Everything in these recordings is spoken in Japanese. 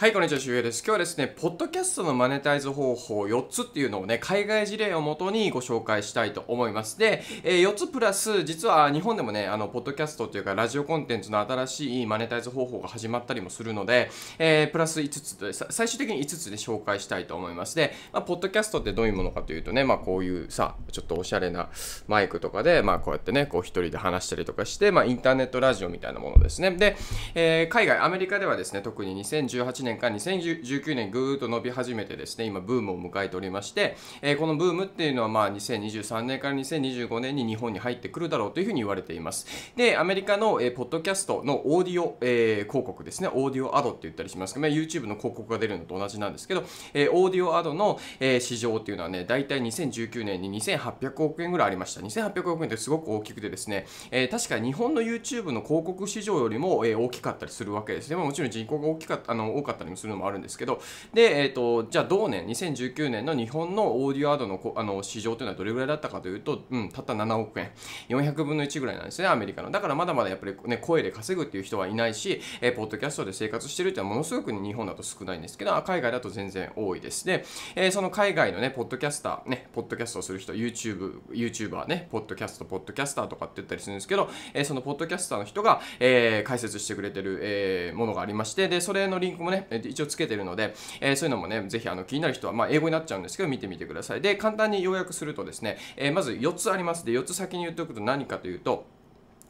はい、こんにちは、しゅうです。今日はですね、ポッドキャストのマネタイズ方法4つっていうのをね、海外事例をもとにご紹介したいと思います。で、えー、4つプラス、実は日本でもね、あの、ポッドキャストというか、ラジオコンテンツの新しいマネタイズ方法が始まったりもするので、えー、プラス5つで、最終的に5つで紹介したいと思います。で、まあ、ポッドキャストってどういうものかというとね、まあ、こういうさ、ちょっとおしゃれなマイクとかで、まあ、こうやってね、こう一人で話したりとかして、まあ、インターネットラジオみたいなものですね。で、えー、海外、アメリカではですね、特に2018年年か2019年ぐーっと伸び始めてですね今ブームを迎えておりまして、えー、このブームっていうのはまあ2023年から2025年に日本に入ってくるだろうというふうに言われていますでアメリカの、えー、ポッドキャストのオーディオ、えー、広告ですねオーディオアドって言ったりしますけど、まあ、YouTube の広告が出るのと同じなんですけど、えー、オーディオアドの、えー、市場っていうのはね大体2019年に2800億円ぐらいありました2800億円ってすごく大きくてですね、えー、確か日本の YouTube の広告市場よりも、えー、大きかったりするわけですね、も、もちろん人口が大きかったあの多かったったりするのもあるんですけどで、えーと、じゃあ同年2019年の日本のオーディオアドのあの市場というのはどれぐらいだったかというと、うん、たった7億円400分の1ぐらいなんですねアメリカのだからまだまだやっぱり、ね、声で稼ぐっていう人はいないし、えー、ポッドキャストで生活してるっていうのはものすごく日本だと少ないんですけど海外だと全然多いですで、えー、その海外のねポッドキャスターねポッドキャストをする人 YouTube YouTuber ねポッドキャストポッドキャスターとかって言ったりするんですけど、えー、そのポッドキャスターの人が、えー、解説してくれてる、えー、ものがありましてでそれのリンクもねえ一応つけてるので、えー、そういうのもね、ぜひあの気になる人は、まあ、英語になっちゃうんですけど、見てみてください。で、簡単に要約するとですね、えー、まず4つあります。で、4つ先に言っておくと何かというと、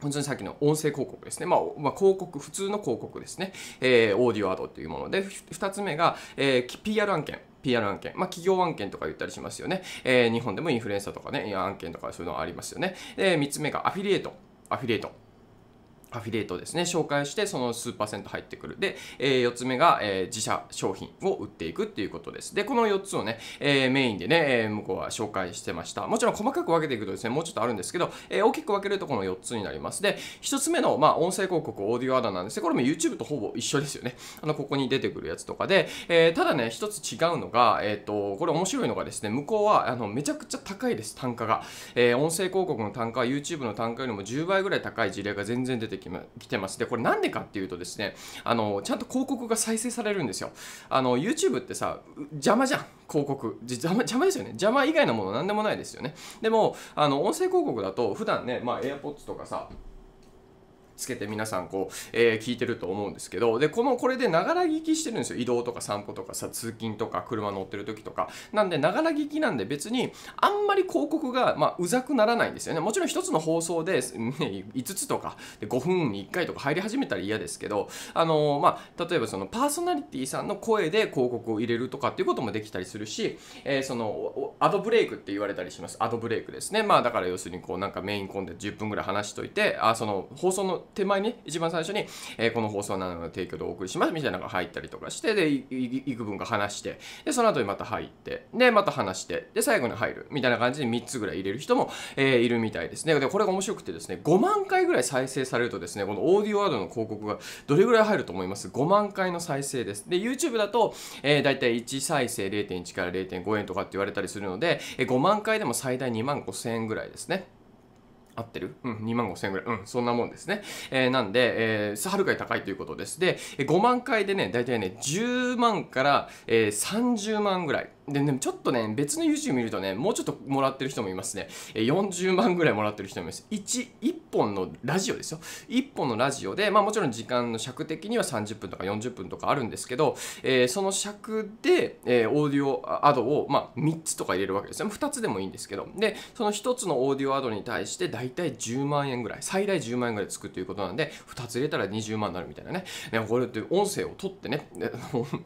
本当にさっきの音声広告ですね。まあ、まあ、広告、普通の広告ですね。えー、オーディオアドっていうもので、2つ目が、えー、PR 案件。PR 案件、まあ、企業案件とか言ったりしますよね。えー、日本でもインフルエンサーとかね、案件とかそういうのありますよね。で、3つ目がアフィリエイト。アフィリエイト。アフィリエイトですね、紹介して、その数パーセント入ってくる。で、えー、4つ目が、えー、自社商品を売っていくっていうことです。で、この4つをね、えー、メインでね、えー、向こうは紹介してました。もちろん細かく分けていくとですね、もうちょっとあるんですけど、えー、大きく分けるとこの4つになります。で、1つ目の、まあ、音声広告、オーディオアダなんですね。これも YouTube とほぼ一緒ですよね。あの、ここに出てくるやつとかで、えー、ただね、1つ違うのが、えっ、ー、と、これ面白いのがですね、向こうは、あの、めちゃくちゃ高いです、単価が。えー、音声広告の単価は YouTube の単価よりも10倍ぐらい高い事例が全然出てき,、ま、きてます。で、これなんでかっていうとですね、あの、ちゃんと広告が再生されるんですよ。あの、YouTube ってさ、邪魔じゃん。広告邪魔邪魔ですよね邪魔以外のもの何でもないですよねでもあの音声広告だと普段ねまあ AirPods とかさつけて皆さんこう、えー、聞いてると思うんですけどでこのこれでながら聞きしてるんですよ移動とか散歩とかさ通勤とか車乗ってる時とかなんでながら聞きなんで別にあんまり広告が、まあ、うざくならないんですよねもちろん1つの放送で、ね、5つとかで5分に1回とか入り始めたら嫌ですけどあのー、まあ、例えばそのパーソナリティさんの声で広告を入れるとかっていうこともできたりするし、えー、そのアドブレイクって言われたりしますアドブレイクですねまあだから要するにこうなんかメインコンテンツ10分ぐらい話しといてあその放送の手前ね、一番最初に、えー、この放送なの提供でお送りしますみたいなのが入ったりとかして、で、いく分か話して、で、その後にまた入って、で、また話して、で、最後に入るみたいな感じで3つぐらい入れる人も、えー、いるみたいですね。で、これが面白くてですね、5万回ぐらい再生されるとですね、このオーディオワードの広告がどれぐらい入ると思います ?5 万回の再生です。で、YouTube だと、えー、だいたい1再生0.1から0.5円とかって言われたりするので、えー、5万回でも最大2万5千円ぐらいですね。合ってるうん、2万5千円ぐらい。うん、そんなもんですね。えー、なんで、えー、はるかに高いということです。で、5万回でね、大体ね、10万から、えー、30万ぐらい。で、でもちょっとね、別の YouTube 見るとね、もうちょっともらってる人もいますね。え40万ぐらいもらってる人もいます。1、1本のラジオですよ。1本のラジオで、まあもちろん時間の尺的には30分とか40分とかあるんですけど、えー、その尺で、えー、オーディオアドを、まあ、3つとか入れるわけですね。2つでもいいんですけど。で、その1つのオーディオアドに対して大体10万円ぐらい、最大10万円ぐらいつくということなんで、2つ入れたら20万になるみたいなね。ねこれって音声を取ってね、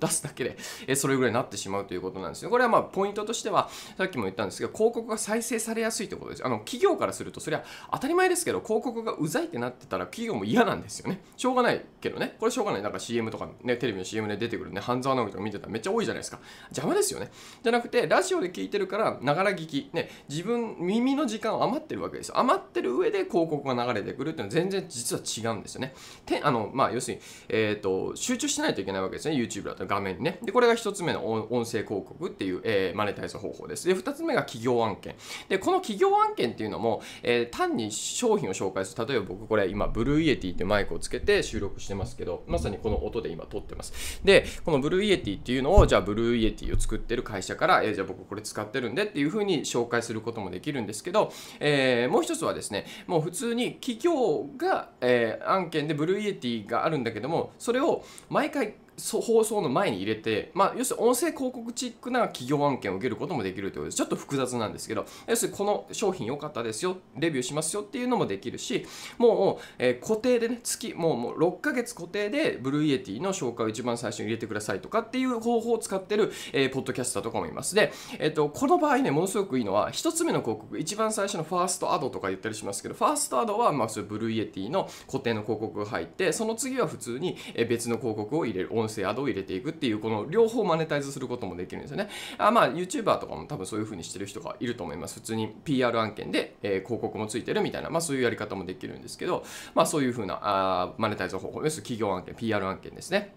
出すだけで、えそれぐらいになってしまうということなんですよ。これはまあポイントとしては、さっきも言ったんですが、広告が再生されやすいということです。あの、企業からすると、それは当たり前ですけど、広告がうざいってなってたら企業も嫌なんですよね。しょうがないけどね。これしょうがない。なんか CM とかね、テレビの CM で出てくるね、半沢直樹とか見てたらめっちゃ多いじゃないですか。邪魔ですよね。じゃなくて、ラジオで聞いてるから、ながら聞き、ね、自分、耳の時間を余ってるわけです。余ってる上で広告が流れてくるっていうのは全然実は違うんですよね。てあの、まあ、要するに、えっ、ー、と、集中しないといけないわけですね。YouTube だと画面にね。で、これが1つ目の音声広告っていう、えー、マネタイズ方法です。で、2つ目が企業案件。で、この企業案件っていうのも、えー、単に商品を紹介する。例えば僕これ今、ブルーイエティってマイクをつけて収録してますけど、まさにこの音で今撮ってます。で、このブルーイエティっていうのを、じゃあブルーイエティを作ってる会社から、えー、じゃあ僕これ使ってるんでっていうふうに紹介することもできるんですけど、えー、もう1つはですね、もう普通に企業が、えー、案件でブルーイエティがあるんだけども、それを毎回放送の前に入れて、まあ、要するに音声広告チックな企業案件を受けることもできるということです。ちょっと複雑なんですけど、要するにこの商品良かったですよ、レビューしますよっていうのもできるし、もう、えー、固定でね、月、もうもう6ヶ月固定でブルーイエティの紹介を一番最初に入れてくださいとかっていう方法を使ってる、えー、ポッドキャスターとかもいます。で、えっ、ー、と、この場合ね、ものすごくいいのは、1つ目の広告、一番最初のファーストアドとか言ったりしますけど、ファーストアドは、まあ、ブルーイエティの固定の広告が入って、その次は普通に別の広告を入れる。音声アドを入れていくっていうこの両方マネタイズすることもできるんですよねあまあ YouTuber とかも多分そういう風にしてる人がいると思います普通に PR 案件で、え広告もついてるみたいなまあそういうやり方もできるんですけどまあそういう風なあマネタイズ方法です企業案件 PR 案件ですね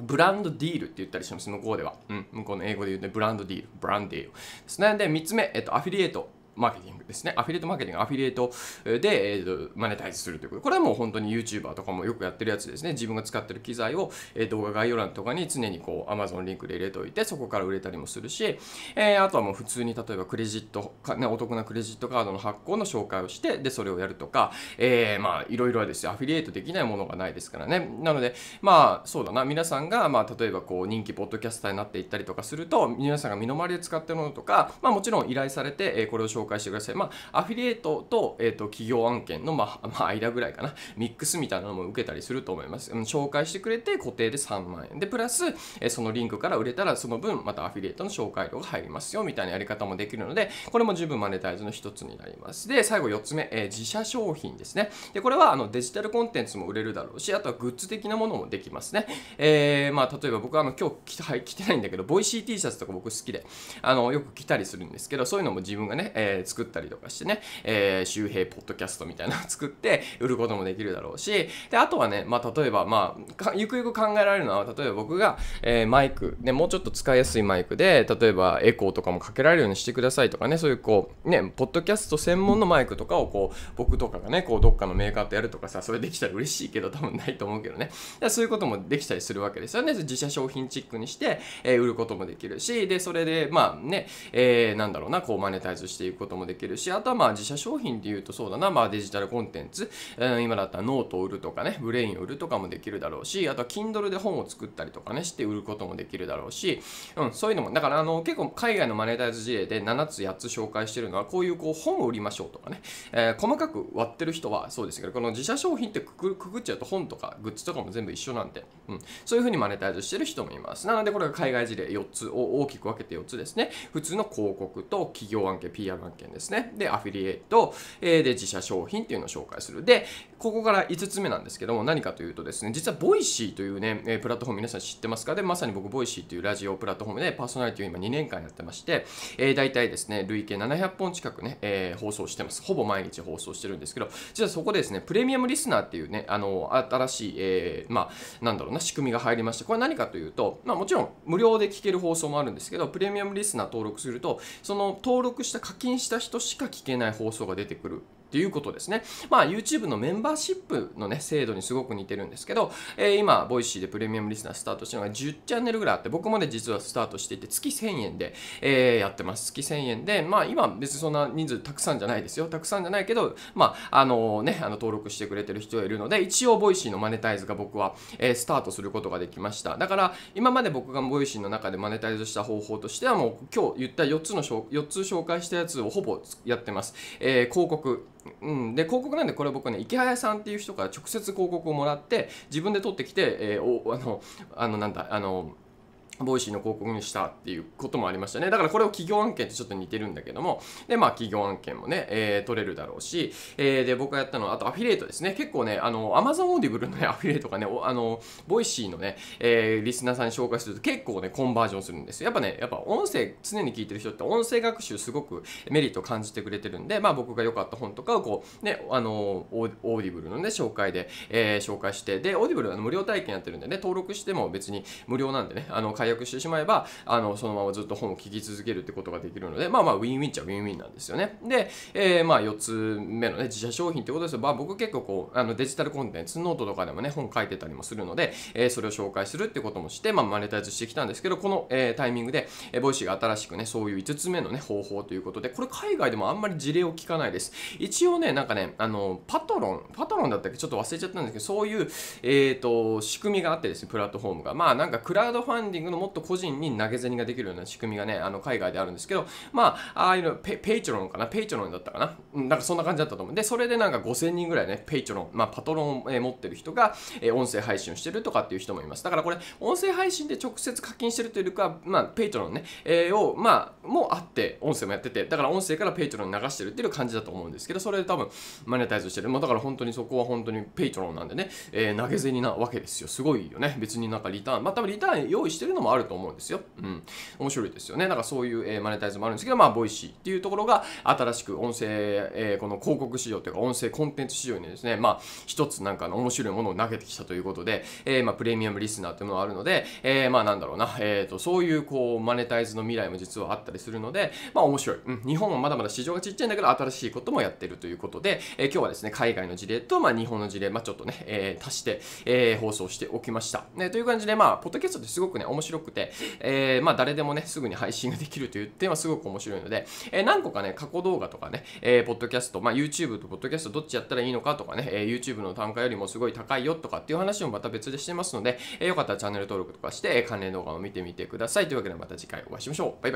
ブランドディールって言ったりします、向こうでは。うん、向こうの英語で言うと、ブランドディール、ブランディールですね。で、3つ目、えっと、アフィリエイトマーケティングですね。アフィリエイトマーケティング、アフィリエイトで、えー、マネタイズするということ。これはもう本当に YouTuber とかもよくやってるやつですね。自分が使ってる機材を、えー、動画概要欄とかに常にこう Amazon リンクで入れておいて、そこから売れたりもするし、えー、あとはもう普通に例えばクレジットか、ね、お得なクレジットカードの発行の紹介をして、で、それをやるとか、えー、まあ、いろいろはですよ。アフィリエイトできないものがないですからね。なので、まあ、そうだな。皆さんが、まあ、例えばこう、人気ポッドキャスターになっていったりとかすると、皆さんが身の回りで使ってるものとか、まあ、もちろん依頼されて、えこれを紹介紹介してください。まあ、アフィリエイトと、えー、と、企業案件の、まあ、まあ、間ぐらいかな。ミックスみたいなのも受けたりすると思います。うん、紹介してくれて固定で3万円。で、プラス、えー、そのリンクから売れたら、その分、またアフィリエイトの紹介料が入りますよ、みたいなやり方もできるので、これも十分マネタイズの一つになります。で、最後4つ目、えー、自社商品ですね。で、これは、あの、デジタルコンテンツも売れるだろうし、あとはグッズ的なものもできますね。えー、まあ、例えば僕は、あの、今日着て、はい、着てないんだけど、ボイシー T シャツとか僕好きで、あの、よく着たりするんですけど、そういうのも自分がね、えーえー、作ったりとかしてね、えー、周平ポッドキャストみたいなのを作って売ることもできるだろうし、で、あとはね、まあ、例えば、まあ、ゆくゆく考えられるのは、例えば僕が、えー、マイク、ね、もうちょっと使いやすいマイクで、例えばエコーとかもかけられるようにしてくださいとかね、そういうこう、ね、ポッドキャスト専門のマイクとかをこう、僕とかがね、こう、どっかのメーカーとやるとかさ、それできたら嬉しいけど、多分ないと思うけどね。そういうこともできたりするわけですよね。自社商品チックにして、えー、売ることもできるし、で、それで、まあね、えー、なんだろうな、こう、マネタイズしていくこともできるし、あとはまあ自社商品で言うとそうだな、まあデジタルコンテンツ、うん、今だったらノートを売るとかね、ブレインを売るとかもできるだろうし、あとは Kindle で本を作ったりとかね、して売ることもできるだろうし、うん、そういうのも、だからあの結構海外のマネタイズ事例で7つ8つ紹介してるのは、こういうこう本を売りましょうとかね、えー、細かく割ってる人はそうですけど、この自社商品ってくくくくっちゃうと本とかグッズとかも全部一緒なんで、うん、そういう風にマネタイズしてる人もいます。なのでこれが海外事例4つを大きく分けて4つですね。普通の広告と企業案件、PR 案件、件ですね。で、アフィリエイト、えー、で、自社商品っていうのを紹介する。で、ここから5つ目なんですけども、何かというとですね、実はボイシーというね、えプラットフォーム皆さん知ってますかで、まさに僕、ボイシーというラジオプラットフォームでパーソナリティを今2年間やってまして、えー、大体ですね、累計700本近くね、えー、放送してます。ほぼ毎日放送してるんですけど、実はそこでですね、プレミアムリスナーっていうね、あの、新しい、えー、まあ、なんだろうな、仕組みが入りまして、これ何かというと、まあ、もちろん無料で聞ける放送もあるんですけど、プレミアムリスナー登録すると、その登録した課金した人しか聞けない放送が出てくるとていうことですね。まあ YouTube のメンバーシップのね、制度にすごく似てるんですけど、えー、今、ボイシーでプレミアムリスナースタートしたのが10チャンネルぐらいあって、僕もね、実はスタートしていて、月1000円で、えー、やってます。月1000円で、まあ今別にそんな人数たくさんじゃないですよ。たくさんじゃないけど、まあ、あのね、あの登録してくれてる人がいるので、一応ボイシーのマネタイズが僕は、えー、スタートすることができました。だから、今まで僕がボイシーの中でマネタイズした方法としては、もう今日言った4つの、4つ紹介したやつをほぼやってます。えー、広告、うん、で広告なんでこれ僕ね池早さんっていう人から直接広告をもらって自分で取ってきて、えー、おあのあのなんだあのボイシーの広告にしたっていうこともありましたね。だからこれを企業案件とちょっと似てるんだけども、で、まあ企業案件もね、えー、取れるだろうし、えー、で、僕がやったのは、あとアフィリエイトですね。結構ね、あの、Amazon オーディブルのね、アフィリエイトがね、あの、ボイシーのね、えー、リスナーさんに紹介すると結構ね、コンバージョンするんですやっぱね、やっぱ音声、常に聞いてる人って音声学習すごくメリットを感じてくれてるんで、まあ僕が良かった本とかをこう、ね、あの、オーディブルのね、紹介で、えー、紹介して、で、オーディブルは無料体験やってるんでね、登録しても別に無料なんでね、あの、解約してしまえば、あの、そのままずっと本を聞き続けるってことができるので、まあまあ、ウィンウィンっちゃウィンウィンなんですよね。で、えー、まあ、4つ目のね、自社商品ってことですが、まあ、僕結構こう、あの、デジタルコンテンツ、ノートとかでもね、本書いてたりもするので、えー、それを紹介するってこともして、まあ、マネタイズしてきたんですけど、この、えー、タイミングで、えー、ボイシーが新しくね、そういう5つ目のね、方法ということで、これ海外でもあんまり事例を聞かないです。一応ね、なんかね、あの、パトロン、パトロンだったっけちょっと忘れちゃったんですけど、そういう、えっ、ー、と、仕組みがあってですね、プラットフォームが。まあ、なんかクラウドファンディングののもっと個人に投げ銭ができるような仕組みがね、あの海外であるんですけど、まあ、ああいうのペ、ペイチョロンかなペイチョロンだったかなうん、なんかそんな感じだったと思う。で、それでなんか5000人ぐらいね、ペイチョロン、まあ、パトロンを持ってる人が、え音声配信をしてるとかっていう人もいます。だからこれ、音声配信で直接課金してるというか、まあ、ペイチョロンね、えー、を、まあ、もうあって、音声もやってて、だから音声からペイチョロン流してるっていう感じだと思うんですけど、それで多分、マネタイズしてる。まあ、だから本当にそこは本当にペイチョロンなんでね、えー、投げ銭なわけですよ。すごいよね。別になんかリターン、まあ、多分リターン用意してるのももあると思うんですよ。うん。面白いですよね。なんかそういう、えー、マネタイズもあるんですけど、まあ、ボイシーっていうところが新しく音声、えー、この広告市場というか音声コンテンツ市場にですね、まあ、一つなんかの面白いものを投げてきたということで、えー、まあ、プレミアムリスナーというものがあるので、えー、まあ、なんだろうな、えっ、ー、と、そういう、こう、マネタイズの未来も実はあったりするので、まあ、面白い。うん。日本はまだまだ市場がちっちゃいんだけど、新しいこともやってるということで、えー、今日はですね、海外の事例と、まあ、日本の事例、まあ、ちょっとね、えー、足して、えー、放送しておきました。ね、という感じで、まあ、ポッドキャストってすごくね、面白い白くて、えー、まあ誰でもね、すぐに配信ができるという点はすごく面白いので、えー、何個かね、過去動画とかね、えー、ポッドキャスト、まあ YouTube とポッドキャストどっちやったらいいのかとかね、えー、YouTube の単価よりもすごい高いよとかっていう話もまた別でしてますので、えー、よかったらチャンネル登録とかして、関連動画を見てみてください。というわけでまた次回お会いしましょう。バイバイ。